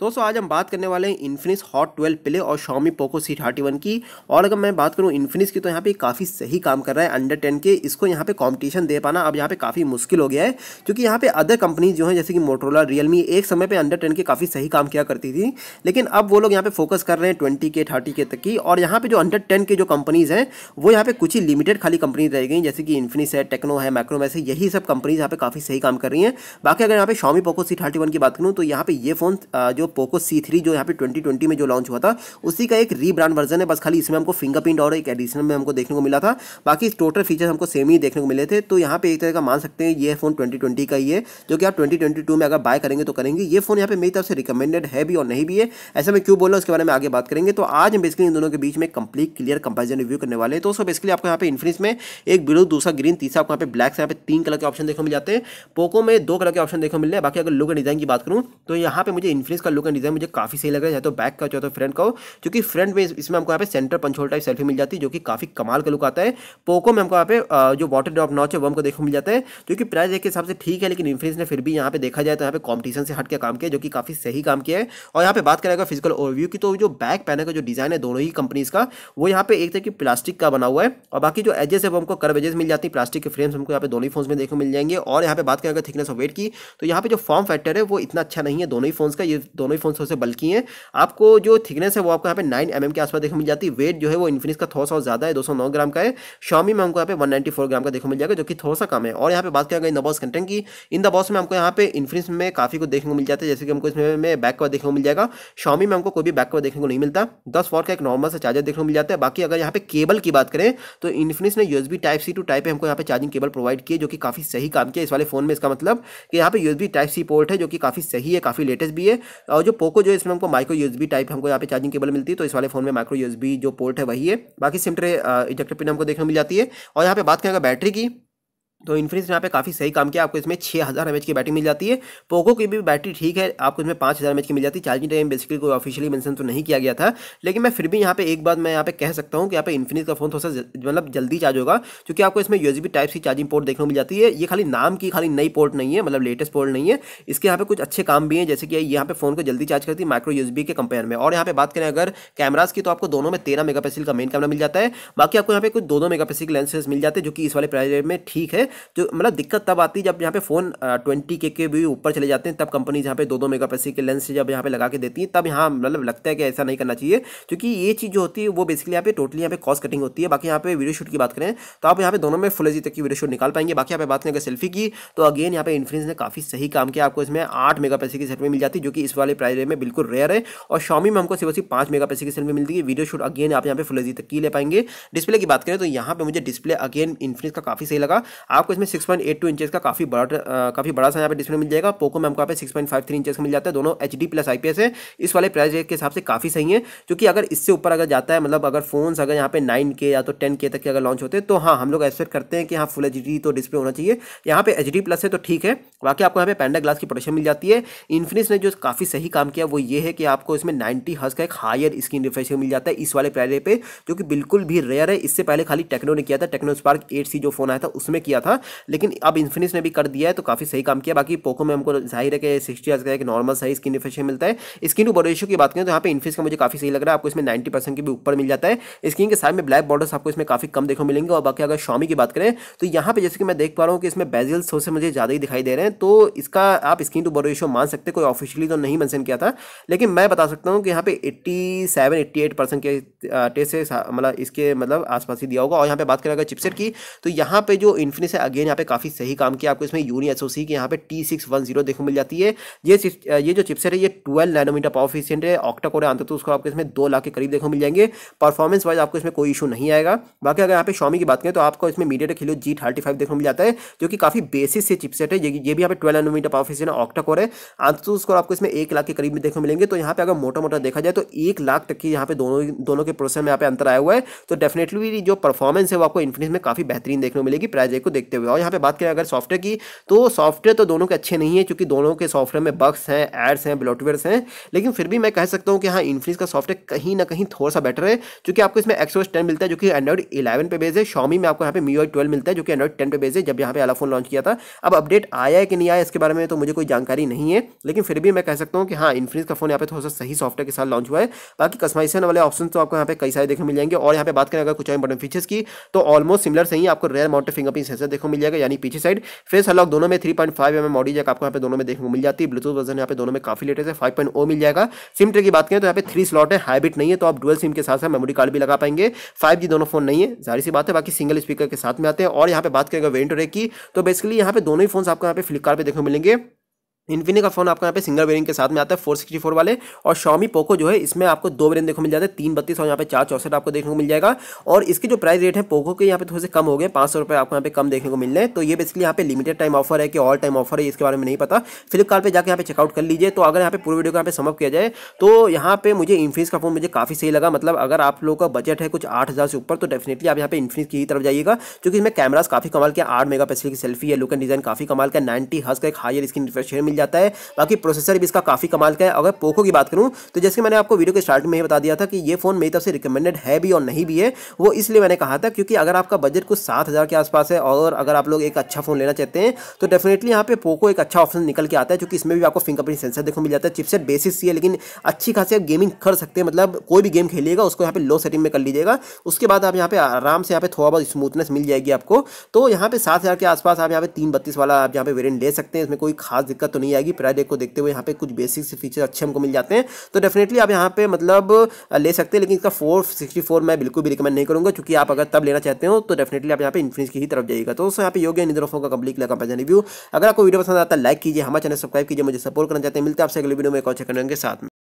दोस्तों आज हम बात करने वाले हैं इन्फिनिक्स हॉट ट्वेल्व प्ले और Xiaomi Poco C thirty one की और अगर मैं बात करूँ इन्फिनिक्स की तो यहाँ पे काफ़ी सही काम कर रहा है अंडर टेन के इसको यहाँ पे कंपटीशन दे पाना अब यहाँ पे काफ़ी मुश्किल हो गया है क्योंकि यहाँ पे अदर कंपनीज जो हैं जैसे कि मोटरोला रियलमी एक समय पर अंडर टेन के काफ़ी सही काम किया करती थी लेकिन अब वो लोग यहाँ पर फोकस कर रहे हैं ट्वेंटी के थर्टी के तक की और यहाँ पर जो अंडर टेन के जो कंपनीज़ हैं वो यहाँ पर कुछ ही लिमिटेड खाली कंपनीज रह गई जैसे कि इन्फिनिक्स है टेक्नो है माइक्रोमैस है यही सब कंपनीज यहाँ पर काफ़ी सही काम कर रही हैं बाकी अगर यहाँ पे Xiaomi Poco C thirty one की बात करूँ तो यहाँ पर ये फ़ोन जो जो पोको सी थ्री जो यहाँ पे ट्वेंटी ट्वेंटी में जो लॉन्च हुआ था उसी का एक रीब्रांड वर्जन है बस खाली इसमें हमको फिंगरप्रिंट और एक एडिशनल में हमको देखने को मिला था बाकी टोटल फीचर हमको सेम ही देखने को मिले थे तो यहाँ पे एक तरह का मान सकते हैं ये फोन ट्वेंटी ट्वेंटी का ही है जो कि आप ट्वेंटी ट्वेंटी टू में अगर बाय करेंगे तो करेंगे ये फोन यहाँ पे मेरी तरफ से रिकमेंडेड है भी और नहीं भी है ऐसा मैं क्यों बोल रहा हूँ उसके बारे में आगे बात करेंगे तो आज हम बेसिकली इन दोनों के बीच में कंप्लीट क्लियर कंपेरिजन रिव्यू करने वाले तो बेसिकली आपको यहाँ पे इन्फिनिक्स में एक ब्लू दूसरा ग्रीन तीसरा आपको यहाँ पे ब्लैक यहाँ पे तीन कलर के ऑप्शन देखने मिल जाते हैं पोको में दो कलर के ऑप्शन देखने मिल रहे हैं बाकी अगर लुक डिजाइन की बात करूँ तो यहाँ पे मुझे इन्फिनिक्स का लुक एंड डिजाइन मुझे काफी सही लग रहा है चाहे तो बैक का चाहे तो फ्रंट का हो क्योंकि फ्रंट में इसमें हमको यहाँ पे सेंटर पंचोल टाइप सेल्फी मिल जाती है जो कि काफी कमाल का लुक आता है पोको में हमको यहाँ पे जो वाटर ड्रॉप नॉच है वो हमको देखो मिल जाता है जो कि प्राइस एक हिसाब से ठीक है लेकिन इन्फ्रेंस ने फिर भी यहाँ पे देखा जाए तो यहाँ पे कॉम्पिटिशन से हट के काम किया जो कि काफी सही काम किया है और यहाँ पे बात करेगा फिजिकल ओवरव्यू की तो जो बैक पहने का जो डिजाइन है दोनों ही कंपनीज का वो यहाँ पे एक तरह की प्लास्टिक का बना हुआ है और बाकी जो एजेस है वो हमको कर्व एजेस मिल जाती है प्लास्टिक के फ्रेम्स हमको यहाँ पे दोनों ही फोन्स में देखो मिल जाएंगे और यहाँ पे बात करें थिकनेस ऑफ वेट की तो यहाँ पे जो फॉर्म फैक्टर है वो इतना अच्छा नहीं है दोनों ही फोन का ये दोनों ही फोन थोड़े बल्कि हैं आपको जो थिकनेस है वो आपको यहाँ पे नाइन एम के आसपास देखने मिल जाती है वेट जो है वो इन्फिनिक्स का थोड़ा सा ज़्यादा है दो ग्राम का है शॉमी में हमको यहाँ पे वन ग्राम का देखने मिल जाएगा जो कि थोड़ा सा कम है और यहाँ पे बात करेंगे इन द बॉस कंटेंट की इन द बॉस में हमको यहाँ पे इन्फिनिक्स में काफ़ी कुछ देखने को मिल जाता है जैसे कि हमको इसमें बैक कवर देखने को मिल जाएगा शॉमी में हमको कोई भी बैक कवर देखने को नहीं मिलता दस वॉट का एक नॉर्मल सा चार्जर देखने को मिल जाता है बाकी अगर यहाँ पे केबल की बात करें तो इन्फिनिक्स ने USB type C to type हमको यहाँ पे चार्जिंग केबल प्रोवाइड की जो कि काफ़ी सही काम किया इस वाले फोन में इसका मतलब कि यहाँ पे यूएसबी टाइप सी पोर्ट है जो कि काफ़ी सही है काफ़ी लेटेस्ट भी है और जो पोको जो इसमें हमको माइक्रो यूएसबी टाइप हमको यहाँ पे चार्जिंग केबल मिलती है तो इस वाले फोन में माइक्रो यूएसबी जो पोर्ट है वही है बाकी सिम ट्रे इजेक्टर पिन हमको देखने मिल जाती है और यहाँ पे बात करें अगर बैटरी की तो इन्फिनिक्स ने यहाँ पे काफ़ी सही काम किया आपको इसमें छः हज़ार एम की बैटरी मिल जाती है पोको की भी बैटरी ठीक है आपको इसमें पाँच हज़ार एम की मिल जाती है चार्जिंग टाइम बेसिकली कोई ऑफिशियली मेंशन तो नहीं किया गया था लेकिन मैं फिर भी यहाँ पे एक बात मैं यहाँ पे कह सकता हूँ कि यहाँ पे इन्फिनिक्स का फोन थोड़ा सा मतलब जल्दी चार्ज होगा क्योंकि आपको इसमें U type C charging port देखने को मिल जाती है ये खाली नाम की खाली नई पोर्ट नहीं है मतलब लेटेस्ट पोर्ट नहीं है इसके यहाँ पे कुछ अच्छे काम भी हैं जैसे कि यहाँ पे फोन को जल्दी चार्ज करती है माइक्रो यू के कंपेयर में और यहाँ पे बात करें अगर कैमराज की तो आपको दोनों में तेरह मेगा का मेन कैमरा मिल जाता है बाकी आपको यहाँ पे कुछ दोनों मेगापिक्सल मेगा लेंसेज मिल जाते हैं जो कि इस वाले प्राइस में ठीक है जो मतलब दिक्कत तब आती है जब यहाँ पे फ़ोन ट्वेंटी के के भी ऊपर चले जाते हैं तब कंपनी यहाँ पे दो दो मेगा के लेंस जब यहाँ पे लगा के देती है तब यहाँ मतलब लगता है कि ऐसा नहीं करना चाहिए क्योंकि ये चीज़ जो होती है वो बेसिकली यहाँ पे टोटली यहाँ पे कॉस्ट कटिंग होती है बाकी यहाँ पे वीडियो शूट की बात करें तो आप यहाँ पे दोनों में फुल एजी तक की वीडियो शूट निकाल पाएंगे बाकी यहाँ पे बात करें अगर सेल्फी की तो अगेन यहाँ पे इन्फ्रेंस ने काफ़ी सही काम किया आपको इसमें आठ मेगा की सेल्फी मिल जाती है जो कि इस वाले प्राइस में बिल्कुल रेयर है और शॉमी में हमको सिर्फ सिर्फ पाँच मेगा की सेल्फी मिलती है वीडियो शूट अगेन आप यहाँ पे फुल एजी तक की ले पाएंगे डिस्प्ले की बात करें तो यहाँ पर मुझे डिस्प्ले अगेन इन्फ्रेंस का काफ़ी सही लगा आपको इसमें six point eight two inches का काफ़ी बड़ा काफ़ी बड़ा सा यहाँ पे डिस्प्ले मिल जाएगा पोको में हमको यहाँ पे six point five three inches का मिल जाता है दोनों H D plus I P S है इस वाले प्राइस के हिसाब से काफ़ी सही है क्योंकि अगर इससे ऊपर अगर जाता है मतलब अगर फोन अगर यहाँ पे नाइन के या तो टेन के तक के अगर लॉन्च होते हैं तो हाँ हम लोग एक्सपेक्ट करते हैं कि हाँ फुल एच डी तो डिस्प्ले होना चाहिए यहाँ पे एच डी प्लस है तो ठीक है बाकी आपको यहाँ पे पैंडा ग्लास की प्रोडक्शन मिल जाती है इन्फिनिक्स ने जो काफ़ी सही काम किया वो ये है कि आपको इसमें नाइनटी हर्स का एक हायर स्क्रीन रिफ्रेश मिल जाता है इस वाले प्राइस पे जो कि बिल्कुल भी रेयर है इससे पहले खाली टेक्नो ने किया था टेक्नो स्पार्क एट सी जो फोन आया था उसमें किया था था लेकिन अब इन्फिनिक्स ने भी कर दिया है तो काफ़ी सही काम किया बाकी पोको में हमको जाहिर है कि सिक्सटी आज का एक नॉर्मल साइज स्किन रिफ्रेश मिलता है स्किन ऊपर बॉडी रेशियो की बात करें तो यहाँ पे इन्फिनिक्स का मुझे काफ़ी सही लग रहा है आपको इसमें नाइन्टी परसेंट भी ऊपर मिल जाता है स्किन के साथ में ब्लैक बॉर्डर्स आपको इसमें काफ़ी कम देखने मिलेंगे और बाकी अगर शॉमी की बात करें तो यहाँ पर जैसे कि मैं देख पा रहा हूँ कि इसमें बेजल सो से मुझे ज़्यादा ही दिखाई दे रहे हैं तो इसका आप स्किन टू बॉडी रेशियो मान सकते कोई ऑफिशियली तो नहीं मैंसन किया था लेकिन मैं बता सकता हूँ कि यहाँ पे 87 88 परसेंट के टेस्ट से मतलब इसके मतलब आसपास ही दिया होगा और यहाँ पे बात करें अगर चिपसेट की तो यहाँ पे जो इन्फिनिक्स है अगेन यहाँ पे काफ़ी सही काम किया आपको इसमें यूनी एसओसी की यहाँ पे टी सिक्स वन जीरो देखो मिल जाती है ये ये जो चिपसेट है ये ट्वेल्व नैनोमीटर पावर एफिशिएंट है ऑक्टा कोर आंतर तो उसको आपको इसमें दो लाख के करीब देखो मिल जाएंगे परफॉर्मेंस वाइज आपको इसमें कोई इशू नहीं आएगा बाकी अगर यहाँ पे शॉमी की बात करें तो आपको इसमें MediaTek Helio G thirty five देखो मिल जाता है जो कि काफ़ी बेसिस से चिपसेट है ये भी यहाँ पे twelve nanometer power efficient octa core है आंतर तो उसको आपको इसमें एक लाख के करीब देखो मिलेंगे तो यहाँ पे अगर मोटा मोटा देखा जाए तो एक लाख तक की यहाँ पे दोनों दोनों के प्रोसेस में यहाँ पे अंतर आया हुआ है तो डेफिनेटली जो परफॉर्मेंस है वो आपको इन्फिनिक्स में काफ़ी बेहतरीन देखने को मिलेगी प्राइस को देख देखते हुए और यहाँ पे बात करें अगर सॉफ्टवेयर की तो सॉफ्टवेयर तो दोनों के अच्छे नहीं है क्योंकि दोनों के सॉफ्टवेयर में बग्स हैं एड्स हैं ब्लॉटवेयर हैं लेकिन फिर भी मैं कह सकता हूँ कि हाँ इन्फिनिक्स का सॉफ्टवेयर कहीं ना कहीं थोड़ा सा बेटर है क्योंकि आपको इसमें एक्सोस टेन मिलता है जो कि एंड्रॉइड इलेवन पे बेस है शॉमी में आपको यहाँ पे मी ट्वेल्व मिलता है जो कि एंड्रॉइड टेन पे बेस है जब यहाँ पे फोन लॉन्च किया था अब अपडेट आया है कि नहीं आया इसके बारे में तो मुझे कोई जानकारी नहीं है लेकिन फिर भी मैं कह सकता हूँ कि हाँ इन्फिनिक्स का फोन यहाँ पे थोड़ा सा सही सॉफ्टवेयर के साथ लॉन्च हुआ है बाकी कस्टमाइजेशन वाले ऑप्शन तो आपको यहाँ पे कई सारे देखने मिल जाएंगे और यहाँ पे बात करें अगर कुछ इंपॉर्टेंट फीचर्स की तो ऑलमोस्ट सिमिलर सही आपको रेयर माउंटेड फिंगरप्रिंट सेंसर देखो मिल जाएगा यानी पीछे साइड फेस हलॉक दोनों में three point five M M audio आपको यहाँ पे दोनों में देखने को मिल जाती है ब्लूटूथ वर्जन यहाँ पे दोनों में काफी लेटेस्ट है फाइव पॉइंट ओ मिल जाएगा सिम ट्रे की बात करें तो यहाँ पे थ्री स्लॉट है हाईबिट नहीं है तो आप डुअल सिम के साथ साथ मेमोरी कार्ड भी लगा पाएंगे फाइव जी दोनों फोन नहीं है जारी सी बात है बाकी सिंगल स्पीकर के साथ में आते हैं और यहाँ पे बात करेंगे रे की तो बेसिकली यहाँ पे दोनों ही फोन आपको यहाँ पे फ्लिपकार्ट पे देखने को मिलेंगे इन्फिनी का फोन आपको यहाँ पे सिंगल वेरिंग के साथ में आता है 464 वाले और शॉमी पोको जो है इसमें आपको दो वेरियंट देखो मिल जाते हैं तीन बत्तीस और यहाँ पे चार चौसठ आपको देखने को मिल जाएगा और इसकी जो प्राइस रेट है पोको के यहाँ पे थोड़े से कम हो गए पाँच सौ रुपये आपको यहाँ पे कम देखने को मिल रहे हैं तो ये बेसिकली यहाँ पे लिमिटेड टाइम ऑफर है कि ऑल टाइम ऑफर है इसके बारे में नहीं पता फ्लिपकार्ट पर जाकर यहाँ पे चेकआउट कर लीजिए तो अगर यहाँ पे पूरी वीडियो को यहाँ पे समअप किया जाए तो यहाँ पे मुझे इन्फिनिक्स का फोन मुझे काफ़ी सही लगा मतलब अगर आप लोग का बजट है कुछ आठ से ऊपर तो डेफिनेटली आप यहाँ पे इन्फिनिक्स की तरफ जाइएगा क्योंकि इसमें कैमराज काफ़ी कमाल के आठ मेगा की सेल्फी है लुक एंड डिजाइन काफ़ी कमाल का नाइनटी हज का एक हायर स्क्रीन रिफ्रेश मिल मिल जाता है बाकी प्रोसेसर भी इसका काफ़ी कमाल का है अगर पोको की बात करूँ तो जैसे मैंने आपको वीडियो के स्टार्ट में ही बता दिया था कि ये फ़ोन मेरी तरफ से रिकमेंडेड है भी और नहीं भी है वो इसलिए मैंने कहा था क्योंकि अगर आपका बजट कुछ सात के आसपास है और अगर आप लोग एक अच्छा फ़ोन लेना चाहते हैं तो डेफिनेटली यहाँ पे पोको एक अच्छा ऑप्शन निकल के आता है क्योंकि इसमें भी आपको फिंगरप्रिंट सेंसर देखो मिल जाता है चिपसेट बेसिस ही है लेकिन अच्छी खासी आप गेमिंग कर सकते हैं मतलब कोई भी गेम खेलिएगा उसको यहाँ पे लो सेटिंग में कर लीजिएगा उसके बाद आप यहाँ पे आराम से यहाँ पे थोड़ा बहुत स्मूथनेस मिल जाएगी आपको तो यहाँ पे सात हज़ार के आसपास आप यहाँ पे तीन बत्तीस वाला आप यहाँ पे वेरिएंट ले सकते हैं इसमें कोई खास दिक्कत तो नहीं नहीं आएगी प्राइस को देखते हुए यहाँ पे कुछ बेसिक से फीचर अच्छे हमको मिल जाते हैं तो डेफिनेटली आप यहाँ पे मतलब ले सकते हैं लेकिन इसका फोर सिक्सटी फोर मैं बिल्कुल भी रिकमेंड नहीं करूँगा क्योंकि आप अगर तब लेना चाहते हो तो डेफिनेटली आप यहाँ पे इन्फिनिक्स की ही तरफ जाएगा तो दोस्तों यहाँ पे योग्य निधर का कंप्लीट लगा पैसा रिव्यू अगर आपको वीडियो पसंद आता है लाइक कीजिए हमारे चैनल सब्सक्राइब कीजिए मुझे सपोर्ट करना चाहते हैं मिलते हैं आपसे अगले वीडियो में एक और चेक करेंगे साथ में